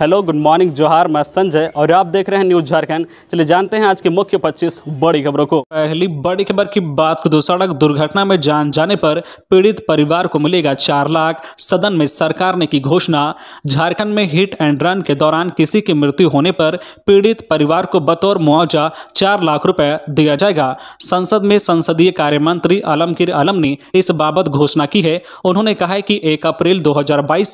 hello good morning जोहार मैं संजय और आप देख रहे हैं न्यूज झारखंड चलिए जानते हैं आज की मुख्य 25 बड़ी खबरों को पहली बड़ी खबर की बात को तो सड़क दुर्घटना में जान जाने पर पीड़ित परिवार को मिलेगा चार लाख सदन में सरकार ने की घोषणा झारखंड में हिट एंड रन के दौरान किसी की मृत्यु होने पर पीड़ित परिवार को बतौर मुआवजा चार लाख रुपए दिया जाएगा संसद में संसदीय कार्य मंत्री आलमगीर आलम ने इस बाबत घोषणा की है उन्होंने कहा है कि एक अप्रैल दो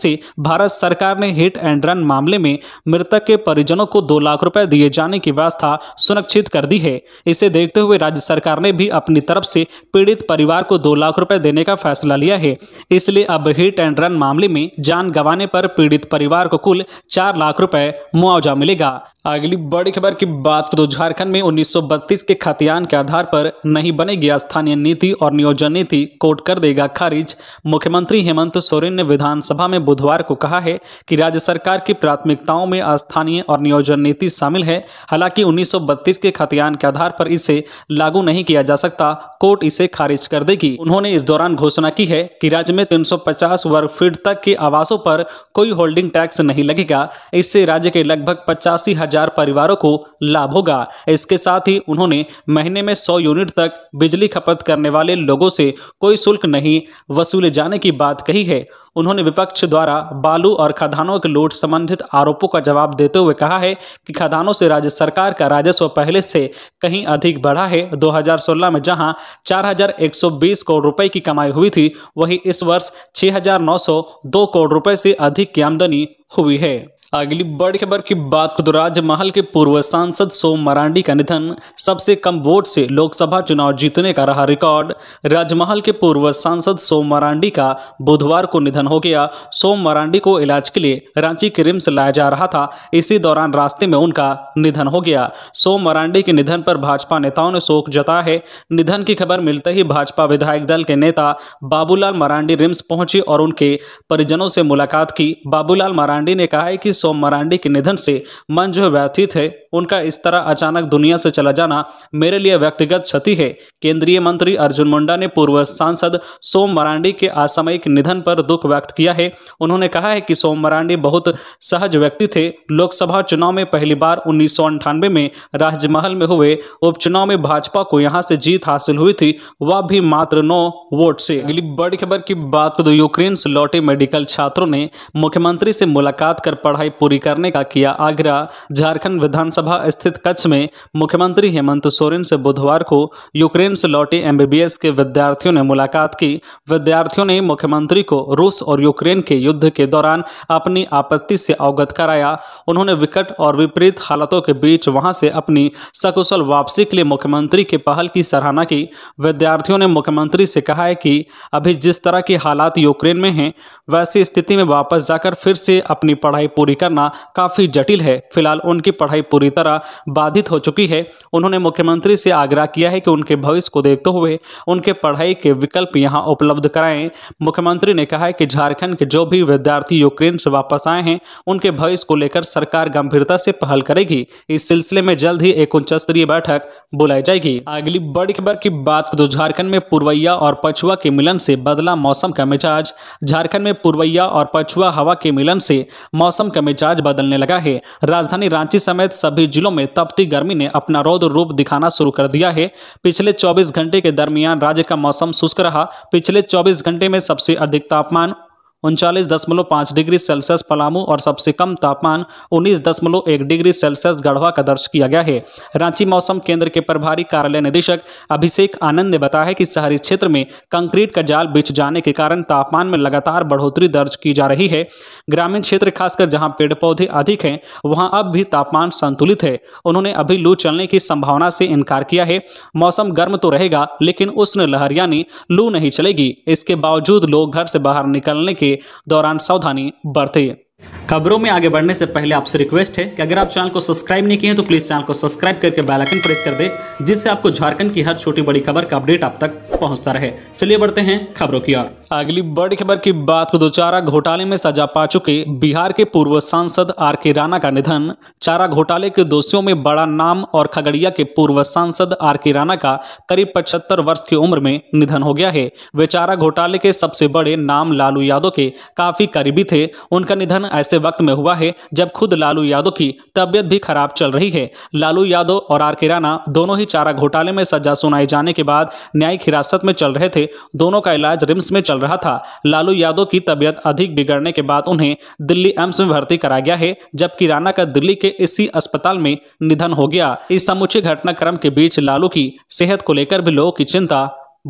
से भारत सरकार ने हिट एंड रन मामले मामले में मृतक के परिजनों को दो लाख रुपए दिए जाने की व्यवस्था सुनिश्चित कर दी है इसे देखते हुए राज्य सरकार ने भी अपनी तरफ से पीड़ित परिवार को दो लाख रुपए देने का फैसला लिया है इसलिए अब हिट एंड रन मामले में जान गंवाने पर पीड़ित परिवार को कुल चार लाख रुपए मुआवजा मिलेगा अगली बड़ी खबर की बात तो झारखंड में 1932 के खतियान के आधार पर नहीं बनेगी स्थानीय नीति और नियोजन नीति कोर्ट कर देगा खारिज मुख्यमंत्री हेमंत सोरेन ने विधानसभा में बुधवार को कहा है कि राज्य सरकार की प्राथमिक प्राथमिकताओं में स्थानीय और नियोजन नीति शामिल है हालांकि 1932 के खतियान के आधार पर इसे लागू नहीं किया जा सकता कोर्ट इसे खारिज कर देगी उन्होंने इस दौरान घोषणा की है कि राज्य में 350 वर्ग फीट तक के आवासों पर कोई होल्डिंग टैक्स नहीं लगेगा इससे राज्य के लगभग पचासी परिवारों को लाभ होगा इसके साथ ही उन्होंने महीने में सौ यूनिट तक बिजली खपत करने वाले लोगों से कोई शुल्क नहीं वसूले जाने की बात कही है उन्होंने विपक्ष द्वारा बालू और खदानों के लूट संबंधित आरोपों का जवाब देते हुए कहा है कि खदानों से राज्य सरकार का राजस्व पहले से कहीं अधिक बढ़ा है 2016 में जहां 4,120 करोड़ रुपए की कमाई हुई थी वहीं इस वर्ष 6,902 करोड़ रुपए से अधिक की आमदनी हुई है अगली बड़ी खबर की बात करें तो राजमहल के पूर्व सांसद सोम मरांडी का निधन सबसे कम वोट से लोकसभा चुनाव जीतने का रहा रिकॉर्ड राजमहल के पूर्व सांसद सोम मरांडी का बुधवार को निधन हो गया सोम मरांडी को इलाज के लिए रांची के रिम्स लाया जा रहा था इसी दौरान रास्ते में उनका निधन हो गया सोम मरांडी के निधन पर भाजपा नेताओं ने शोक जताया है निधन की खबर मिलते ही भाजपा विधायक दल के नेता बाबूलाल मरांडी रिम्स पहुंचे और उनके परिजनों से मुलाकात की बाबूलाल मरांडी ने कहा है कि सोम मरांडी के निधन से मन जो व्यथित है उनका इस तरह अचानक दुनिया से चला जाना मेरे लिए व्यक्तिगत क्षति है केंद्रीय मंत्री अर्जुन मुंडा ने पूर्व सांसद सोम मरांडी के असामयिक निधन पर दुख व्यक्त किया है उन्होंने कहा है कि सोम मरांडी बहुत सहज व्यक्ति थे लोकसभा चुनाव में पहली बार उन्नीस में राजमहल में हुए उपचुनाव में भाजपा को यहाँ से जीत हासिल हुई थी वह भी मात्र नौ वोट से अगली बड़ी खबर की बात तो यूक्रेन से लौटे मेडिकल छात्रों ने मुख्यमंत्री से मुलाकात कर पढ़ाई मांगें पूरी करने का किया आग्रह झारखंड विधानसभा स्थित कच्छ में मुख्यमंत्री हेमंत सोरेन से बुधवार को यूक्रेन से लौटे एमबीबीएस के विद्यार्थियों ने मुलाकात की विद्यार्थियों ने मुख्यमंत्री को रूस और यूक्रेन के युद्ध के दौरान अपनी आपत्ति से अवगत कराया उन्होंने विकट और विपरीत हालातों के बीच वहां से अपनी सकुशल वापसी के लिए मुख्यमंत्री के पहल की सराहना की विद्यार्थियों ने मुख्यमंत्री से कहा है कि अभी जिस तरह के हालात यूक्रेन में हैं वैसी स्थिति में वापस जाकर फिर से अपनी पढ़ाई पूरी करना काफ़ी जटिल है फिलहाल उनकी पढ़ाई पूरी तरह बाधित हो चुकी है उन्होंने मुख्यमंत्री से आग्रह किया है कि उनके भविष्य को देखते हुए उनके पढ़ाई के विकल्प यहाँ उपलब्ध कराएं मुख्यमंत्री ने कहा है कि झारखंड के जो भी विद्यार्थी यूक्रेन से वापस आए हैं उनके भविष्य को लेकर सरकार गंभीरता से पहल करेगी इस सिलसिले में जल्द ही एक उच्च स्तरीय बैठक बुलाई जाएगी अगली बड़ी खबर की बात तो झारखंड में पूर्वैया और पछुआ के मिलन से बदला मौसम का मिजाज झारखंड में पुरवैया और पछुआ हवा के मिलन से मौसम का मिजाज बदलने लगा है राजधानी रांची समेत सभी जिलों में तपती गर्मी ने अपना रौद्र रूप दिखाना शुरू कर दिया है पिछले 24 घंटे के दरमियान राज्य का मौसम शुष्क रहा पिछले 24 घंटे में सबसे अधिक तापमान उनचालीस दशमलव पाँच डिग्री सेल्सियस पलामू और सबसे कम तापमान उन्नीस दशमलव एक डिग्री सेल्सियस गढ़वा का दर्ज किया गया है रांची मौसम केंद्र के प्रभारी कार्यालय निदेशक अभिषेक आनंद ने बताया कि शहरी क्षेत्र में कंक्रीट का जाल बिछ जाने के कारण तापमान में लगातार बढ़ोतरी दर्ज की जा रही है ग्रामीण क्षेत्र खासकर जहाँ पेड़ पौधे अधिक हैं वहाँ अब भी तापमान संतुलित है उन्होंने अभी लू चलने की संभावना से इनकार किया है मौसम गर्म तो रहेगा लेकिन उष्ण लहर यानी लू नहीं चलेगी इसके बावजूद लोग घर से बाहर निकलने के दौरान सावधानी बरते खबरों में आगे बढ़ने से पहले आपसे रिक्वेस्ट है कि अगर आप चैनल को सब्सक्राइब नहीं किए हैं तो प्लीज़ चैनल को सब्सक्राइब करके बेल आइकन प्रेस कर दें जिससे आपको झारखंड की हर छोटी बड़ी खबर का अपडेट आप तक पहुंचता रहे चलिए बढ़ते हैं खबरों की ओर अगली बड़ी खबर की बात को तो दो चारा घोटाले में सजा पा चुके बिहार के पूर्व सांसद आर के राणा का निधन चारा घोटाले के दोषियों में बड़ा नाम और खगड़िया के पूर्व सांसद आर के राणा का करीब पचहत्तर वर्ष की उम्र में निधन हो गया है वे चारा घोटाले के सबसे बड़े नाम लालू यादव के काफी करीबी थे उनका निधन ऐसे वक्त में हुआ है जब खुद लालू यादव की तबियत भी खराब चल रही है लालू यादव और आर के राणा दोनों ही चारा घोटाले में सजा सुनाए जाने के बाद न्यायिक हिरासत में चल रहे थे दोनों का इलाज रिम्स में चल रहा था लालू यादव की तबीयत अधिक बिगड़ने के बाद उन्हें दिल्ली एम्स में भर्ती कराया गया है जबकि राणा का दिल्ली के इसी अस्पताल में निधन हो गया इस समुचे घटनाक्रम के बीच लालू की सेहत को लेकर भी लोगों की चिंता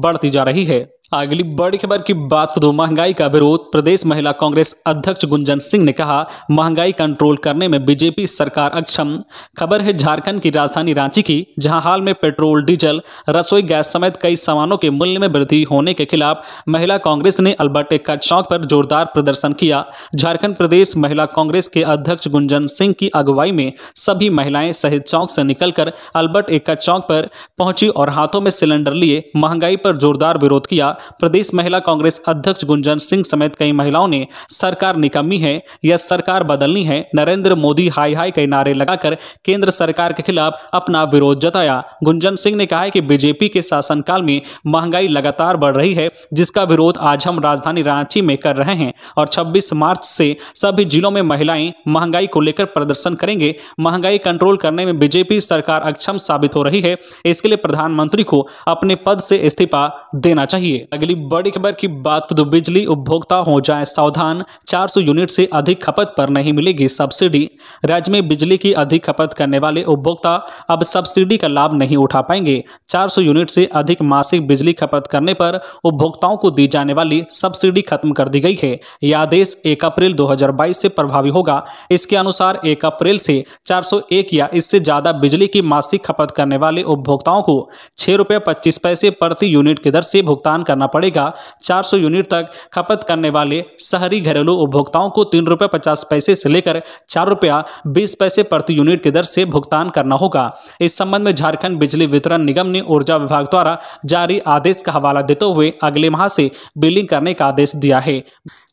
बढ़ती जा रही है अगली बड़ी खबर की बात करूं महंगाई का विरोध प्रदेश महिला कांग्रेस अध्यक्ष गुंजन सिंह ने कहा महंगाई कंट्रोल करने में बीजेपी सरकार अक्षम खबर है झारखंड की राजधानी रांची की जहां हाल में पेट्रोल डीजल रसोई गैस समेत कई सामानों के मूल्य में वृद्धि होने के खिलाफ महिला कांग्रेस ने अल्बर्ट एक्का चौक पर जोरदार प्रदर्शन किया झारखंड प्रदेश महिला कांग्रेस के अध्यक्ष गुंजन सिंह की अगुवाई में सभी महिलाएं शहीद चौक से निकलकर अल्बर्ट एक्का चौक पर पहुंची और हाथों में सिलेंडर लिए महंगाई पर जोरदार विरोध किया प्रदेश महिला कांग्रेस अध्यक्ष गुंजन सिंह समेत कई महिलाओं ने सरकार निकम्मी है या सरकार बदलनी है नरेंद्र मोदी हाई हाई के नारे लगाकर केंद्र सरकार के खिलाफ अपना विरोध जताया गुंजन सिंह ने कहा कि बीजेपी के शासनकाल में महंगाई लगातार बढ़ रही है जिसका विरोध आज हम राजधानी रांची में कर रहे हैं और छब्बीस मार्च से सभी जिलों में महिलाएं महंगाई को लेकर प्रदर्शन करेंगे महंगाई कंट्रोल करने में बीजेपी सरकार अक्षम साबित हो रही है इसके लिए प्रधानमंत्री को अपने पद से इस्तीफा देना चाहिए अगली बड़ी खबर की बात तो बिजली उपभोक्ता हो जाए सावधान 400 यूनिट से अधिक खपत पर नहीं मिलेगी सब्सिडी राज्य में बिजली की अधिक खपत करने वाले उपभोक्ता अब सब्सिडी का लाभ नहीं उठा पाएंगे 400 यूनिट से अधिक मासिक बिजली खपत करने पर उपभोक्ताओं को दी जाने वाली सब्सिडी खत्म कर दी गई है यह आदेश एक अप्रैल दो से प्रभावी होगा इसके अनुसार एक अप्रैल से चार या इससे ज्यादा बिजली की मासिक खपत करने वाले उपभोक्ताओं को छह पच्चीस पैसे प्रति यूनिट की दर से भुगतान करना पड़ेगा 400 यूनिट तक खपत करने वाले शहरी घरेलू उपभोक्ताओं को तीन रुपये पचास पैसे से लेकर चार रुपया बीस पैसे प्रति यूनिट की दर से भुगतान करना होगा इस संबंध में झारखंड बिजली वितरण निगम ने ऊर्जा विभाग द्वारा जारी आदेश का हवाला देते हुए अगले माह से बिलिंग करने का आदेश दिया है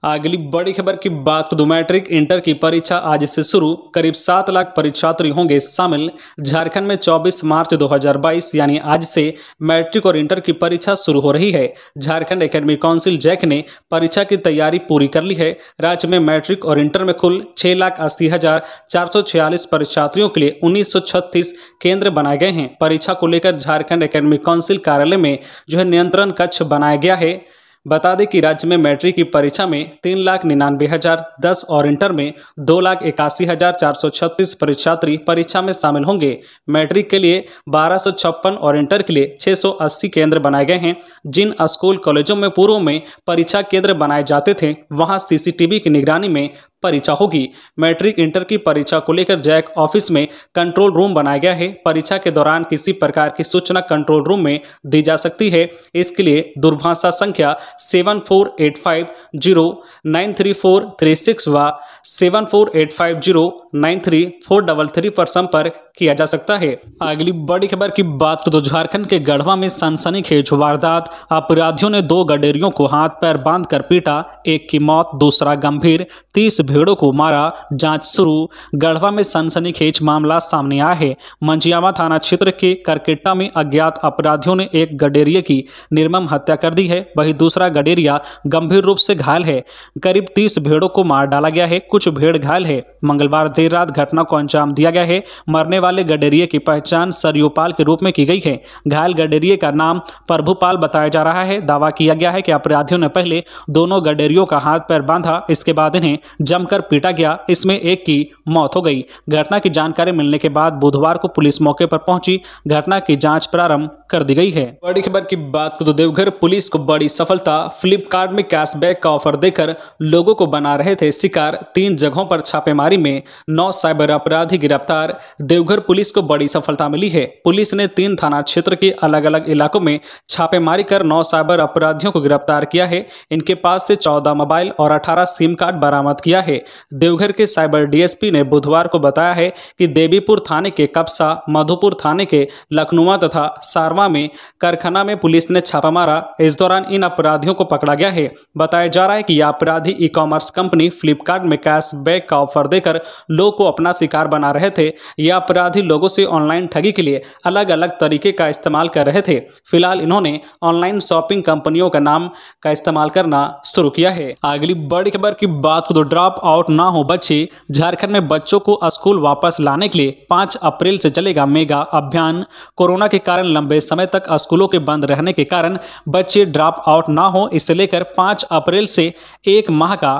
अगली बड़ी खबर की बात तो मैट्रिक इंटर की परीक्षा आज से शुरू करीब सात लाख परीक्षार्थी होंगे शामिल झारखंड में 24 मार्च 2022 यानी आज से मैट्रिक और इंटर की परीक्षा शुरू हो रही है झारखंड एकेडमी काउंसिल जैक ने परीक्षा की तैयारी पूरी कर ली है राज्य में मैट्रिक और इंटर में कुल छः लाख अस्सी हजार चार सौ छियालीस परीक्षार्थियों के लिए उन्नीस सौ छत्तीस केंद्र बनाए गए हैं परीक्षा को लेकर झारखंड अकेडमिक काउंसिल कार्यालय में जो है नियंत्रण कक्ष बनाया गया है बता दें कि राज्य में मैट्रिक की परीक्षा में तीन लाख निन्यानवे हज़ार दस और इंटर में दो लाख इक्यासी हज़ार चार सौ छत्तीस परीक्षार्थी परीक्षा में शामिल होंगे मैट्रिक के लिए बारह सौ छप्पन और इंटर के लिए छः सौ अस्सी केंद्र बनाए गए हैं जिन स्कूल कॉलेजों में पूर्व में परीक्षा केंद्र बनाए जाते थे वहाँ सीसीटीवी की निगरानी में परीक्षा होगी मैट्रिक इंटर की परीक्षा को लेकर जैक ऑफिस में कंट्रोल रूम बनाया गया है परीक्षा के दौरान किसी प्रकार की सूचना कंट्रोल रूम में दी जा सकती है इसके लिए दूरभाषा संख्या seven four eight five zero nine three four three six व seven four eight five zero nine three four double three पर संपर्क किया जा सकता है अगली बड़ी खबर की बात तो झारखंड के गढ़वा में सनसनीखेज वारदात अपराधियों ने दो गडेरियों को हाथ पैर बांध कर पीटा एक की मौत दूसरा गंभीर तीस भेड़ों को मारा जांच शुरू गढ़वा में सनसनीखेज मामला सामने आया है मंजियामा थाना क्षेत्र के करकेटा में अज्ञात अपराधियों ने एक गडेरिया की निर्मम हत्या कर दी है वही दूसरा गडेरिया गंभीर रूप से घायल है करीब तीस भेड़ों को मार डाला गया है कुछ कुछ भीड़ घायल है मंगलवार देर रात घटना को अंजाम दिया गया है मरने वाले गडेरिये की पहचान सरयूपाल के रूप में की गई है घायल गडेरिये का नाम प्रभुपाल बताया जा रहा है दावा किया गया है कि अपराधियों ने पहले दोनों गडेरियों का हाथ पैर बांधा इसके बाद इन्हें जमकर पीटा गया इसमें एक की मौत हो गई घटना की जानकारी मिलने के बाद बुधवार को पुलिस मौके पर पहुंची घटना की जांच प्रारंभ कर दी गई है बड़ी खबर की बात करें तो देवघर पुलिस को बड़ी सफलता फ्लिपकार्ट में कैशबैक का ऑफर देकर लोगों को बना रहे थे शिकार तीन जगहों पर छापेमारी में नौ साइबर अपराधी गिरफ्तार देवघर पुलिस को बड़ी सफलता मिली है पुलिस ने तीन थाना क्षेत्र के अलग अलग इलाकों में छापेमारी कर नौ साइबर अपराधियों को गिरफ्तार किया है इनके पास से चौदह मोबाइल और अठारह सिम कार्ड बरामद किया है देवघर के साइबर डीएसपी ने बुधवार को बताया है कि देवीपुर थाने के कप्सा मधुपुर थाने के लखनुआ तथा सारवा में कारखाना में पुलिस ने छापा मारा इस दौरान इन अपराधियों को पकड़ा गया है बताया जा रहा है कि यह अपराधी ई कॉमर्स कंपनी फ्लिपकार्ट में कैश बैक का ऑफर देकर लोग को अपना शिकार बना रहे थे या अपराधी लोगों से ऑनलाइन ठगी के लिए अलग अलग तरीके का इस्तेमाल कर रहे थे फिलहाल इन्होंने ऑनलाइन शॉपिंग कंपनियों का नाम का इस्तेमाल करना शुरू किया है अगली बड़ी खबर की बात तो ड्रॉप आउट ना हो बच्चे झारखंड में बच्चों को स्कूल वापस लाने के लिए पाँच अप्रैल से चलेगा मेगा अभियान कोरोना के कारण लंबे समय तक स्कूलों के बंद रहने के कारण बच्चे ड्रॉप आउट ना हो इसे लेकर पांच अप्रैल से एक माह का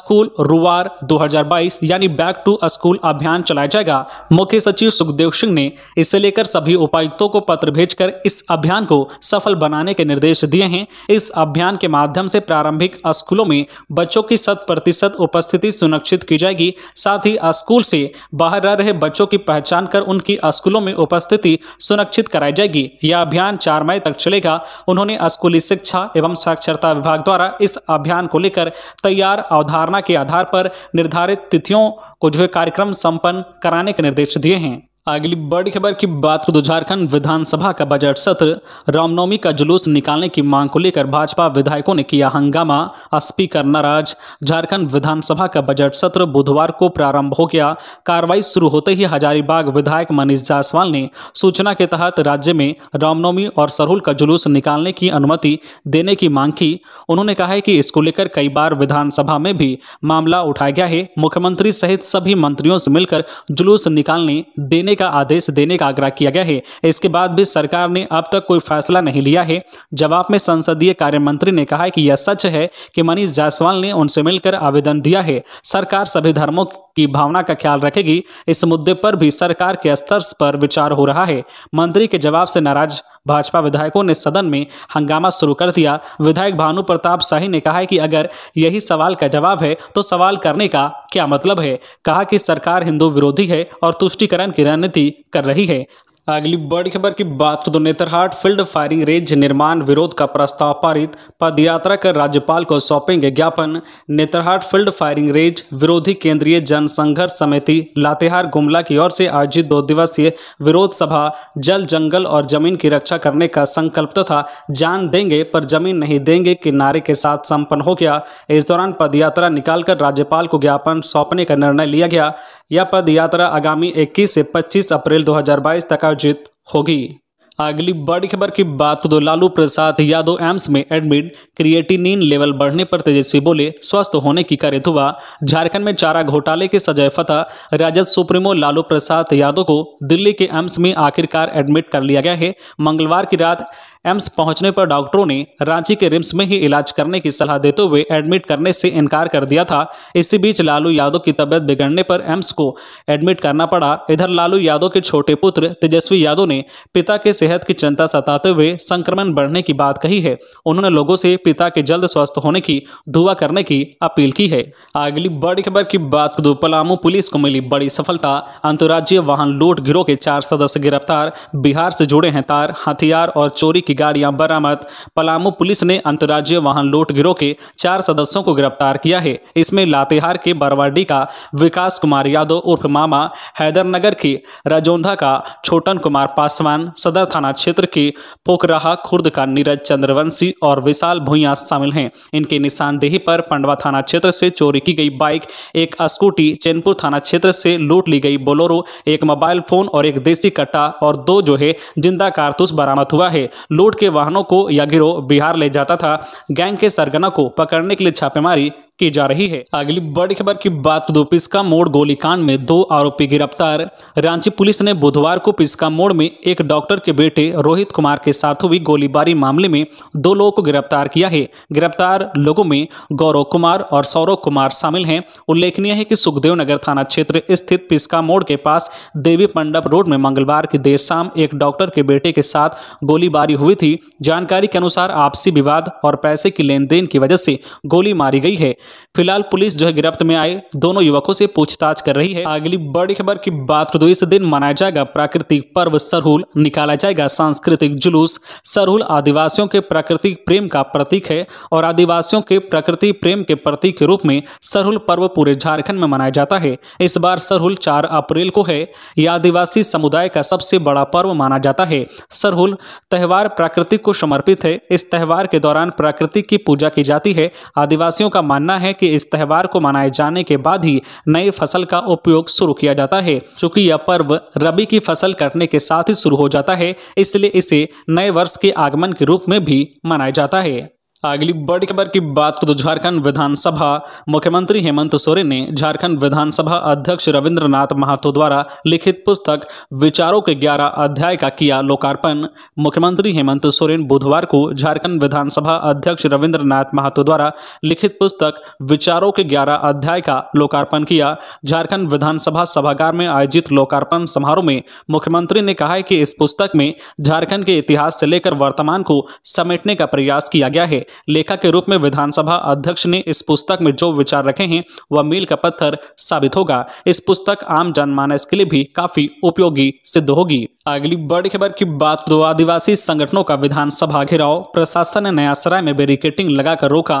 स्कूल रुवार 2022 यानी बैक टू स्कूल अभियान चलाया जाएगा मुख्य सचिव सुखदेव सिंह ने इसे लेकर सभी उपायुक्तों को पत्र भेजकर इस अभियान को सफल बनाने के निर्देश दिए हैं इस अभियान के माध्यम से प्रारंभिक स्कूलों में बच्चों की शत प्रतिशत उपस्थिति सुनिश्चित की जाएगी साथ ही स्कूल से बाहर रह रहे बच्चों की पहचान कर उनकी स्कूलों में उपस्थिति सुनिश्चित कराई जाएगी यह अभियान चार मई तक चलेगा उन्होंने स्कूली शिक्षा एवं साक्षरता विभाग द्वारा इस अभियान को लेकर तैयार अवधारणा के आधार पर निर्धारित तिथियों को जो है कार्यक्रम संपन्न कराने के निर्देश दिए हैं अगली बड़ी खबर की बात को तो झारखंड विधानसभा का बजट सत्र रामनवमी का जुलूस निकालने की मांग को लेकर भाजपा विधायकों ने किया हंगामा स्पीकर नाराज झारखंड विधानसभा का बजट सत्र बुधवार को प्रारंभ हो गया कार्रवाई शुरू होते ही हजारीबाग विधायक मनीष जायसवाल ने सूचना के तहत राज्य में रामनवमी और सरहुल का जुलूस निकालने की अनुमति देने की मांग की उन्होंने कहा है कि इसको लेकर कई बार विधानसभा में भी मामला उठाया गया है मुख्यमंत्री सहित सभी मंत्रियों से मिलकर जुलूस निकालने देने देने का आदेश देने का आग्रह किया गया है इसके बाद भी सरकार ने अब तक कोई फैसला नहीं लिया है जवाब में संसदीय कार्य मंत्री ने कहा कि यह सच है कि मनीष जायसवाल ने उनसे मिलकर आवेदन दिया है सरकार सभी धर्मों की भावना का ख्याल रखेगी इस मुद्दे पर भी सरकार के स्तर पर विचार हो रहा है मंत्री के जवाब से नाराज भाजपा विधायकों ने सदन में हंगामा शुरू कर दिया विधायक भानु प्रताप शाही ने कहा कि अगर यही सवाल का जवाब है तो सवाल करने का क्या मतलब है कहा कि सरकार हिंदू विरोधी है और तुष्टिकरण की रणनीति कर रही है अगली बड़ी खबर की बात तो नेतरहाट फील्ड फायरिंग रेंज निर्माण विरोध का प्रस्ताव पारित पदयात्रा कर राज्यपाल को सौंपेंगे ज्ञापन नेतरहाट फील्ड फायरिंग रेंज विरोधी केंद्रीय जनसंघर्ष समिति लातेहार गुमला की ओर से आयोजित दो दिवसीय विरोध सभा जल जंगल और जमीन की रक्षा करने का संकल्प तथा जान देंगे पर जमीन नहीं देंगे के नारे के साथ संपन्न हो गया इस दौरान पदयात्रा निकालकर राज्यपाल को ज्ञापन सौंपने का निर्णय लिया गया यह पदयात्रा आगामी इक्कीस से पच्चीस अप्रैल दो तक आयोजित होगी अगली बड़ी खबर की बात तो लालू प्रसाद यादव एम्स में एडमिट क्रिएटिनिन लेवल बढ़ने पर तेजस्वी बोले स्वस्थ होने की करे दुआ झारखंड में चारा घोटाले के सजाए फतह राजद सुप्रीमो लालू प्रसाद यादव को दिल्ली के एम्स में आखिरकार एडमिट कर लिया गया है मंगलवार की रात एम्स पहुंचने पर डॉक्टरों ने रांची के रिम्स में ही इलाज करने की सलाह देते हुए एडमिट करने से इनकार कर दिया था इसी बीच लालू यादव की तबीयत बिगड़ने पर एम्स को एडमिट करना पड़ा इधर लालू यादव के छोटे पुत्र तेजस्वी यादव ने पिता के सेहत की चिंता सताते हुए संक्रमण बढ़ने की बात कही है उन्होंने लोगों से पिता के जल्द स्वस्थ होने की दुआ करने की अपील की है अगली बड़ी खबर की बात दो पलामू पुलिस को मिली बड़ी सफलता अंतर्राज्यीय वाहन लूट गिरोह के चार सदस्य गिरफ्तार बिहार से जुड़े हैं तार हथियार और चोरी की की गाड़ियां बरामद पलामू पुलिस ने अंतर्राज्यीय वाहन लूट गिरोह के चार सदस्यों को गिरफ्तार किया है इसमें लातेहार के बरवाडी का विकास कुमार यादव उर्फ मामा हैदरनगर की राजौंधा का छोटन कुमार पासवान सदर थाना क्षेत्र के पोखराहा खुर्द का नीरज चंद्रवंशी और विशाल भुइया शामिल हैं इनके निशानदेही पर पंडवा थाना क्षेत्र से चोरी की गई बाइक एक स्कूटी चैनपुर थाना क्षेत्र से लूट ली गई बोलोरो एक मोबाइल फोन और एक देसी कट्टा और दो जो है जिंदा कारतूस बरामद हुआ है लूट के वाहनों को या गिरोह बिहार ले जाता था गैंग के सरगना को पकड़ने के लिए छापेमारी की जा रही है अगली बड़ी खबर की बात दो तो पिस्का मोड़ गोलीकांड में दो आरोपी गिरफ्तार रांची पुलिस ने बुधवार को पिस्का मोड़ में एक डॉक्टर के बेटे रोहित कुमार के साथ हुई गोलीबारी मामले में दो लोगों को गिरफ्तार किया है गिरफ्तार लोगों में गौरव कुमार और सौरव कुमार शामिल है उल्लेखनीय है की सुखदेव नगर थाना क्षेत्र स्थित पिस्का मोड़ के पास देवी मंडप रोड में मंगलवार की देर शाम एक डॉक्टर के बेटे के साथ गोलीबारी हुई थी जानकारी के अनुसार आपसी विवाद और पैसे की लेन देन की वजह से गोली मारी गई है फिलहाल पुलिस जो है गिरफ्त में आए दोनों युवकों से पूछताछ कर रही है अगली बड़ी खबर की बात करो तो इस दिन मनाया जाएगा प्राकृतिक पर्व सरहुल निकाला जाएगा सांस्कृतिक जुलूस सरहुल आदिवासियों के प्राकृतिक प्रेम का प्रतीक है और आदिवासियों के प्रकृति प्रेम के प्रतीक के रूप में सरहुल पर्व पूरे झारखंड में मनाया जाता है इस बार सरहुल चार अप्रैल को है यह आदिवासी समुदाय का सबसे बड़ा पर्व माना जाता है सरहुल त्यौहार प्राकृतिक को समर्पित है इस त्यौहार के दौरान प्राकृतिक की पूजा की जाती है आदिवासियों का मानना है है कि इस त्यौहार को मनाए जाने के बाद ही नई फसल का उपयोग शुरू किया जाता है चूंकि यह पर्व रबी की फसल कटने के साथ ही शुरू हो जाता है इसलिए इसे नए वर्ष के आगमन के रूप में भी मनाया जाता है अगली बड़ी खबर की बात करें तो झारखंड विधानसभा मुख्यमंत्री हेमंत सोरेन ने झारखंड विधानसभा अध्यक्ष रविंद्रनाथ महातो द्वारा लिखित पुस्तक विचारों के ग्यारह अध्याय का किया लोकार्पण मुख्यमंत्री हेमंत सोरेन बुधवार को झारखंड विधानसभा अध्यक्ष रविंद्रनाथ महातो द्वारा लिखित पुस्तक विचारों के ग्यारह अध्याय का लोकार्पण किया झारखंड विधानसभा सभागार में आयोजित लोकार्पण समारोह में मुख्यमंत्री ने कहा कि इस पुस्तक में झारखंड के इतिहास से लेकर वर्तमान को समेटने का प्रयास किया गया है लेखक के रूप में विधानसभा अध्यक्ष ने इस पुस्तक में जो विचार रखे हैं वह मील का पत्थर साबित होगा इस पुस्तक आम जनमानस के लिए भी काफी उपयोगी सिद्ध होगी अगली बड़ी खबर की बात दो आदिवासी संगठनों का विधानसभा घेराव प्रशासन ने नया सराय में बैरिकेटिंग लगाकर रोका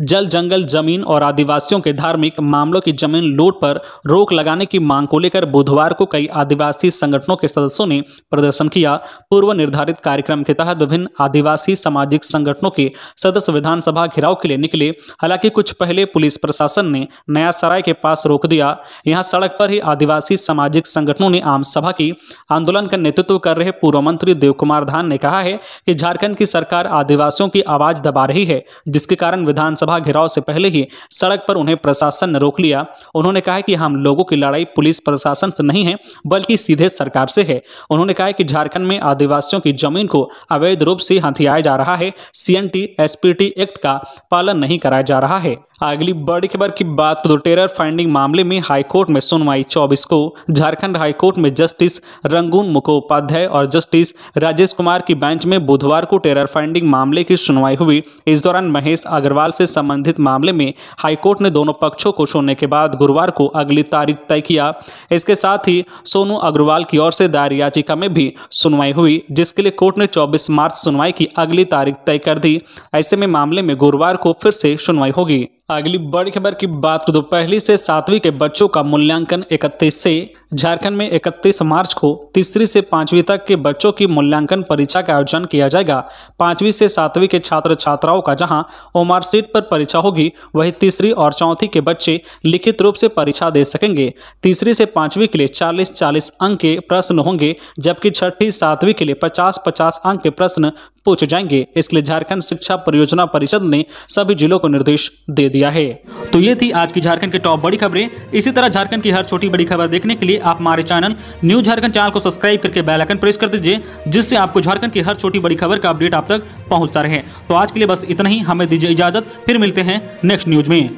जल जंगल जमीन और आदिवासियों के धार्मिक मामलों की जमीन लूट पर रोक लगाने की मांग को लेकर बुधवार को कई आदिवासी संगठनों के सदस्यों ने प्रदर्शन किया पूर्व निर्धारित कार्यक्रम के तहत विभिन्न आदिवासी सामाजिक संगठनों के सदस्य विधानसभा घेराव के लिए निकले हालांकि कुछ पहले पुलिस प्रशासन ने नया सराय के पास रोक दिया यहां सड़क पर ही आदिवासी सामाजिक संगठनों ने आम सभा की आंदोलन का नेतृत्व कर रहे पूर्व मंत्री देव कुमार धान ने कहा है कि झारखंड की सरकार आदिवासियों की आवाज दबा रही है जिसके कारण विधानसभा घेराव से पहले ही सड़क पर उन्हें प्रशासन ने रोक लिया उन्होंने कहा कि हम लोगों की लड़ाई पुलिस प्रशासन से नहीं है बल्कि सीधे सरकार से है उन्होंने कहा कि झारखंड में आदिवासियों की जमीन को अवैध रूप से हथियाया जा रहा है सीएनटी एस एसपीटी एक्ट का पालन नहीं कराया जा रहा है अगली बड़ी खबर की बात तो टेरर फाइंडिंग मामले में हाईकोर्ट में सुनवाई चौबीस को झारखंड हाईकोर्ट में जस्टिस रंगून मुखोपाध्याय और जस्टिस राजेश कुमार की बेंच में बुधवार को टेरर फाइंडिंग मामले की सुनवाई हुई इस दौरान महेश अग्रवाल से संबंधित मामले में हाईकोर्ट ने दोनों पक्षों को सुनने के बाद गुरुवार को अगली तारीख तय किया इसके साथ ही सोनू अग्रवाल की ओर से दायर याचिका में भी सुनवाई हुई जिसके लिए कोर्ट ने चौबीस मार्च सुनवाई की अगली तारीख तय कर दी ऐसे में मामले में गुरुवार को फिर से सुनवाई होगी अगली बड़ी खबर की बात करें तो पहली से सातवीं के बच्चों का मूल्यांकन इकतीस से झारखंड में 31 मार्च को तीसरी से पांचवी तक के बच्चों की मूल्यांकन परीक्षा का आयोजन किया जाएगा पांचवी से सातवीं के छात्र छात्राओं का जहां ओमार सीट पर परीक्षा होगी वही तीसरी और चौथी के बच्चे लिखित रूप से परीक्षा दे सकेंगे तीसरी से पांचवी के लिए चालीस चालीस अंक के प्रश्न होंगे जबकि छठी सातवीं के लिए पचास पचास अंक के प्रश्न पूछे जाएंगे इसलिए झारखंड शिक्षा परियोजना परिषद ने सभी जिलों को निर्देश दे दिया है तो ये थी आज की झारखंड की टॉप बड़ी खबरें इसी तरह झारखंड की हर छोटी बड़ी खबर देखने के लिए आप हमारे चैनल न्यू झारखंड चैनल को सब्सक्राइब करके बेलाइकन प्रेस कर दीजिए जिससे आपको झारखंड की हर छोटी बड़ी खबर का अपडेट आप तक पहुंचता रहे तो आज के लिए बस इतना ही हमें दीजिए इजाजत फिर मिलते हैं नेक्स्ट न्यूज में